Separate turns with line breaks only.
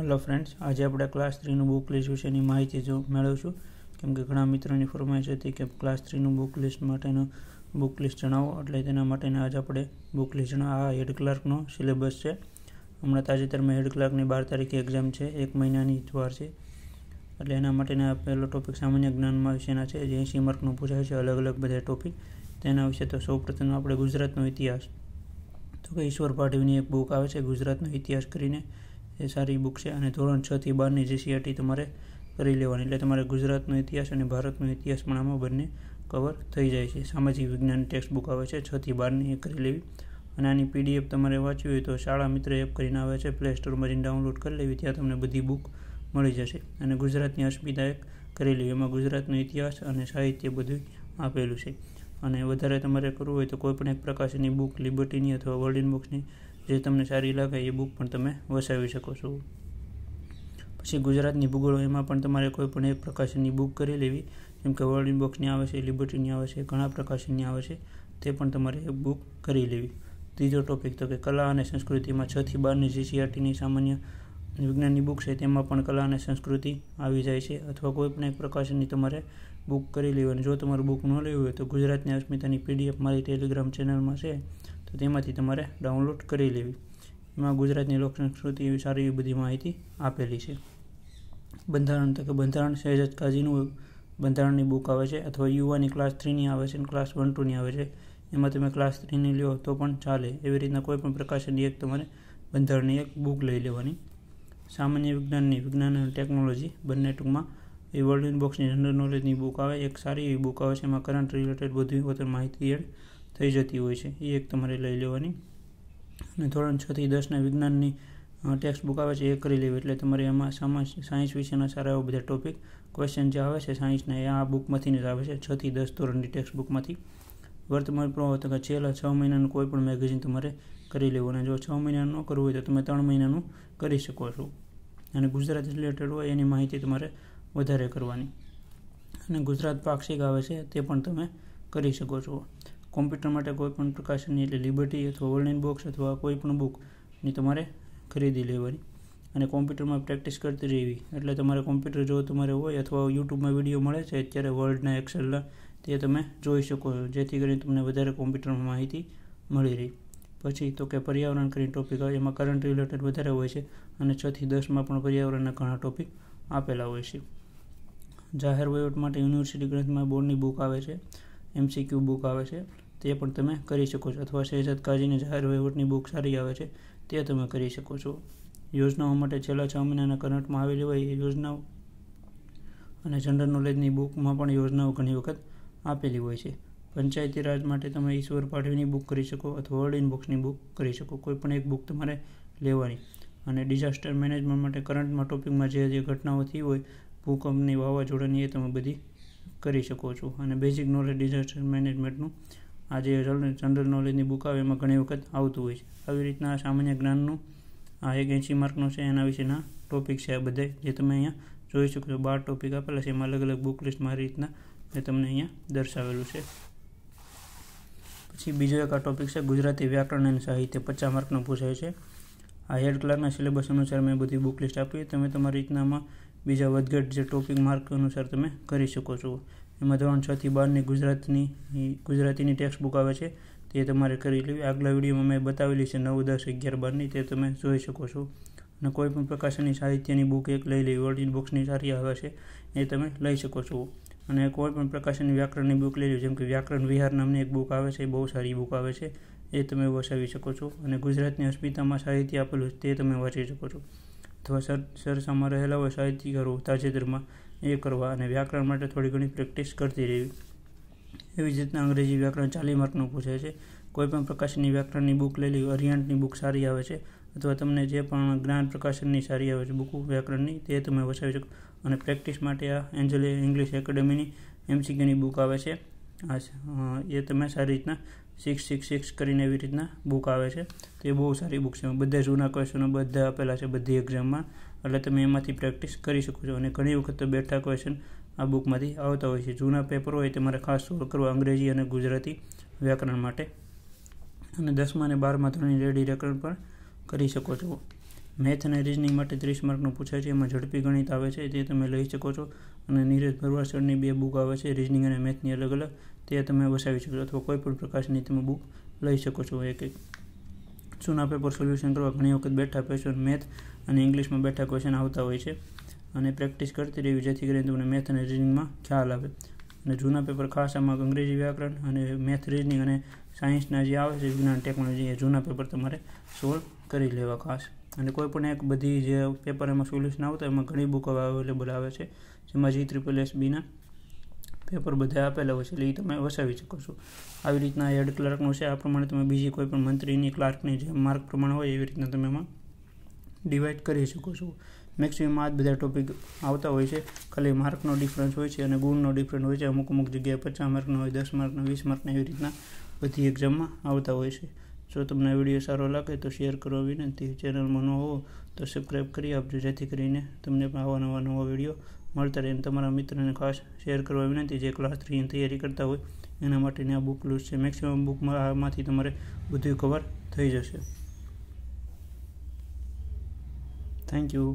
hello friends આજે આપણે class થ્રીનું બુક લિસ્ટ વિશેની માહિતી જો મેળવીશું કેમ કે ઘણા મિત્રોની ફરમાઈશ હતી કે ક્લાસ થ્રીનું બુક લિસ્ટ માટેનું બુક લિસ્ટ જણાવો એટલે તેના માટેને આજે આપણે બુક લિસ્ટ આ હેડ ક્લાર્કનો સિલેબસ છે હમણાં તાજેતરમાં હેડ ક્લાર્કની બાર તારીખે એક્ઝામ છે એક મહિનાની વાર છે એટલે એના માટેના પહેલો ટોપિક સામાન્ય જ્ઞાનમાં વિશેના છે જે એંસી માર્કનું પૂછાય છે અલગ અલગ બધા ટોપિક તેના વિશે તો સૌ પ્રથમ આપણે ગુજરાતનો ઇતિહાસ તો કે ઈશ્વર પાટીલની એક બુક આવે છે ગુજરાતનો ઇતિહાસ કરીને એ સારી બુક છે અને ધોરણ છથી બારની જીસીઆરટી તમારે કરી લેવાની એટલે તમારે ગુજરાતનો ઇતિહાસ અને ભારતનો ઇતિહાસ પણ આમાં બંને કવર થઈ જાય છે સામાજિક વિજ્ઞાન ટેક્સ્ટ બુક આવે છે છથી બારની એ કરી લેવી અને આની પીડીએફ તમારે વાંચવી હોય તો શાળા મિત્ર એપ કરીને આવે છે પ્લે સ્ટોરમાં જઈને ડાઉનલોડ કરી લેવી ત્યાં તમને બધી બુક મળી જશે અને ગુજરાતની અસ્મિતા એક કરી લેવી એમાં ગુજરાતનો ઇતિહાસ અને સાહિત્ય બધું આપેલું છે અને વધારે તમારે કરવું હોય તો કોઈપણ એક પ્રકાશની બુક લિબર્ટીની અથવા વર્લ્ડ ઇન બુક્સની જે તમને સારી લાગે એ બુક પણ તમે વસાવી શકો છો પછી ગુજરાતની ભૂગોળો એમાં પણ તમારે કોઈ પણ એક પ્રકાશનની બુક કરી લેવી જેમ કે વર્લ્ડ ઇનબોક્સની આવે છે લિબર્ટીની આવે છે ઘણા પ્રકાશનની આવે છે તે પણ તમારે એક બુક કરી લેવી ત્રીજો ટોપિક તો કે કલા અને સંસ્કૃતિમાં છથી બારની જીસીઆરટીની સામાન્ય વિજ્ઞાનની બુક છે તેમાં પણ કલા અને સંસ્કૃતિ આવી જાય છે અથવા કોઈ પણ એક પ્રકાશનની તમારે બુક કરી લેવાની જો તમારું બુક ન લેવી હોય તો ગુજરાતની અસ્મિતાની પીડીએફ મારી ટેલિગ્રામ ચેનલમાં છે તો તેમાંથી તમારે ડાઉનલોડ કરી લેવી એમાં ગુજરાતની લોક સંસ્કૃતિ એવી સારી એવી બધી માહિતી આપેલી છે બંધારણ તો કે બંધારણ શહેજાદ કાઝીનું બંધારણની બુક આવે છે અથવા યુવાની ક્લાસ થ્રીની આવે છે અને ક્લાસ વન ટુની આવે છે એમાં તમે ક્લાસ થ્રીની લ્યો તો પણ ચાલે એવી રીતના કોઈ પણ પ્રકાશનની એક તમારે બંધારણની એક બુક લઈ લેવાની સામાન્ય વિજ્ઞાનની વિજ્ઞાન અને ટેકનોલોજી બંને ટૂંકમાં એ વર્લ્ડ ઇન બોક્સની જનરલ નોલેજની બુક આવે એક સારી એવી બુક આવે છે એમાં કરંટ રિલેટેડ બધી વતન માહિતી એડ થઈ જતી હોય છે એ એક તમારે લઈ લેવાની અને ધોરણ છથી દસના વિજ્ઞાનની ટેક્સ્ટ બુક આવે છે એ કરી લેવી એટલે તમારે એમાં સમાજ સાયન્સ વિશેના સારા એવા બધા ટોપિક ક્વેશ્ચન જે આવે છે સાયન્સના એ આ બુકમાંથી જ આવે છે છથી દસ ધોરણની ટેક્સ્ટ બુકમાંથી વર્તમાન પ્રવાહ તો કે છેલ્લા છ મહિનાનું કોઈ પણ મેગેઝિન તમારે કરી લેવું અને જો છ મહિનાનું ન કરવું હોય તો તમે ત્રણ મહિનાનું કરી શકો છો અને ગુજરાત રિલેટેડ હોય એની માહિતી તમારે વધારે કરવાની અને ગુજરાત પાક્ષિક આવે છે તે પણ તમે કરી શકો છો કોમ્પ્યુટર માટે કોઈપણ પ્રકાશનની એટલે લિબર્ટી અથવા ઓનલાઈન બોક્સ અથવા કોઈપણ બુકની તમારે ખરીદી લેવાની અને કોમ્પ્યુટરમાં પ્રેક્ટિસ કરતી રહેવી એટલે તમારે કોમ્પ્યુટર જો તમારે હોય અથવા યુટ્યુબમાં વિડીયો મળે છે અત્યારે વર્લ્ડના એક્સેલના તે તમે જોઈ શકો છો જેથી કરીને તમને વધારે કોમ્પ્યુટરમાં માહિતી મળી રહી પછી તો કે પર્યાવરણ કરીને ટોપિક આવે એમાં કરંટ રિલેટેડ વધારે હોય છે અને છથી દસમાં પણ પર્યાવરણના ઘણા ટોપિક આપેલા હોય છે જાહેર વહીવટ માટે યુનિવર્સિટી ગ્રંથમાં બોર્ડની બુક આવે છે એમસીક્યુ બુક આવે છે તે પણ તમે કરી શકો છો અથવા શહેજાદ કાજીની જાહેર વહીવટની બુક સારી આવે છે તે તમે કરી શકો છો યોજનાઓ માટે છેલ્લા છ મહિનાના કરંટમાં આવેલી હોય એ યોજનાઓ અને જનરલ નોલેજની બુકમાં પણ યોજનાઓ ઘણી વખત આપેલી હોય છે પંચાયતી રાજ માટે તમે ઈશ્વર પાઠવીની બુક કરી શકો અથવા વર્લ્ડ ઇન બુક્સની બુક કરી શકો કોઈ પણ એક બુક તમારે લેવાની અને ડિઝાસ્ટર મેનેજમેન્ટ માટે કરંટમાં ટોપિકમાં જે જે ઘટનાઓ થઈ હોય ભૂકંપની વાવાઝોડાની એ તમે બધી કરી શકો છો અને બેઝિક નોલેજ ડિઝાસ્ટર મેનેજમેન્ટનું આ જે જનરલ નોલેજની બુક આવે એમાં ઘણી વખત આવતું હોય છે આવી રીતના સામાન્ય જ્ઞાનનું આ એક એંશી માર્કનું છે એના વિશેના ટોપિક છે આ બધા જે તમે અહીંયા જોઈ શકો છો બાર ટોપિક આપેલા છે એમાં અલગ અલગ બુક લિસ્ટ મારી રીતના જે તમને અહીંયા દર્શાવેલું છે પછી બીજો એક આ ટોપિક છે ગુજરાતી વ્યાકરણ અને સાહિત્ય પચાસ માર્કનો પૂછાય છે આ હેડ ક્લાર્કના સિલેબસ અનુસાર મેં બધી બુક લિસ્ટ આપી તમે તમારી રીતનામાં બીજા વધઘટ જે ટોપિક માર્ક અનુસાર તમે કરી શકો છો એમાં ધોરણ છથી બારની ગુજરાતની ગુજરાતીની ટેક્સ્ટ બુક આવે છે તે તમારે કરી લેવી આગલા વિડીયોમાં મેં બતાવેલી છે નવ દસ અગિયાર બારની તે તમે જોઈ શકો છો અને કોઈ પણ પ્રકાશનની સાહિત્યની બુક એક લઈ લેવી ઓરિજિન બુક્સની સારી આવે છે એ તમે લઈ શકો છો અને કોઈ પણ પ્રકાશનની વ્યાકરણની બુક લઈ લેવી જેમ કે વ્યાકરણ વિહાર નામની એક બુક આવે છે એ બહુ સારી બુક આવે છે એ તમે વસાવી શકો છો અને ગુજરાતની અસ્મિતામાં સાહિત્ય આપેલું તે તમે વાંચી શકો છો અથવા સર સરસામાં રહેલા હોય સાહિત્યકારો તાજેતરમાં એ કરવા અને વ્યાકરણ માટે થોડી ઘણી પ્રેક્ટિસ કરતી રહેવી એવી જ રીતના અંગ્રેજી વ્યાકરણ ચાલી માર્કનું પૂછે છે કોઈપણ પ્રકાશનની વ્યાકરણની બુક લઈ લેવી અરિયાન્ટની બુક સારી આવે છે અથવા તમને જે પણ જ્ઞાન પ્રકાશનની સારી આવે છે બુક વ્યાકરણની તે તમે વસાવી શકો અને પ્રેક્ટિસ માટે આ એન્જલે ઇંગ્લિશ એકેડેમીની એમસીક્યુની બુક આવે છે આ એ તમે સારી રીતના સિક્સ સિક્સ સિક્સ કરીને એવી રીતના બુક આવે છે તો એ બહુ સારી બુક છે બધા જૂના ક્વેશ્ચનો બધા આપેલા છે બધી એક્ઝામમાં એટલે તમે એમાંથી પ્રેક્ટિસ કરી શકો છો અને ઘણી વખત તો બેઠા ક્વેશ્ચન આ બુકમાંથી આવતા હોય છે જૂના પેપર હોય તમારે ખાસ સોલ્વ કરવા અંગ્રેજી અને ગુજરાતી વ્યાકરણ માટે અને દસમા અને બારમા ધોરણની રેડી રેકર્ડ પણ કરી શકો છો મેથ અને રીઝનિંગ માટે ત્રીસ માર્કનું પૂછાય છે એમાં ઝડપી ગણિત આવે છે તે તમે લઈ શકો છો અને નીરજ ભરવાડ સરની બે બુક આવે છે રિઝનિંગ અને મેથની અલગ અલગ તે તમે વસાવી શકો છો અથવા કોઈપણ પ્રકારની તમે બુક લઈ શકો છો એક એક જૂના પેપર સોલ્યુશન કરવા ઘણી વખત બેઠા ક્વેશ્ચન મેથ અને ઇંગ્લિશમાં બેઠા ક્વેશ્ચન આવતા હોય છે અને પ્રેક્ટિસ કરતી રહેવી જેથી કરીને તમને મેથ અને રીઝનિંગમાં ખ્યાલ આવે અને જૂના પેપર ખાસ આમાં અંગ્રેજી વ્યાકરણ અને મેથ રીઝનિંગ અને સાયન્સના જે આવે છે વિજ્ઞાન ટેકનોલોજી એ જૂના પેપર તમારે સોલ્વ કરી લેવા ખાસ અને કોઈ પણ એક બધી જે પેપર એમાં સોલ્યુશન આવતા એમાં ઘણી બુકો અવેલેબલ આવે છે જેમાં જી ત્રિપલ એસ બીના પેપર બધા આપેલા હોય છે એટલે એ તમે વસાવી શકો છો આવી રીતના હેડ ક્લાર્કનું છે આ પ્રમાણે તમે બીજી કોઈ પણ મંત્રીની ક્લાર્કની જે માર્ક પ્રમાણે હોય એવી રીતના તમે એમાં ડિવાઈડ કરી શકો છો મેક્સિમમ આ જ બધા ટોપિક આવતા હોય છે ખાલી માર્કનો ડિફરન્સ હોય છે અને ગુણનો ડિફરન્સ હોય છે અમુક અમુક જગ્યાએ પચાસ માર્કનો હોય દસ માર્કનો વીસ માર્કનો એવી રીતના બધી એક્ઝામમાં આવતા હોય છે જો તમને વિડીયો સારો લાગે તો શેર કરવા વિનંતી ચેનલમાં ન હો તો સબસ્ક્રાઈબ કરી આપજો જેથી કરીને તમને પણ આવા નવા નવા વિડીયો મળતા રહે તમારા મિત્રને ખાસ શેર કરવા વિનંતી જે ક્લાસ થ્રીની તૈયારી કરતા હોય એના માટેની આ બુક લૂઝ છે મેક્સિમમ બુકમાં આમાંથી તમારે બધું કવર થઈ જશે થેન્ક યુ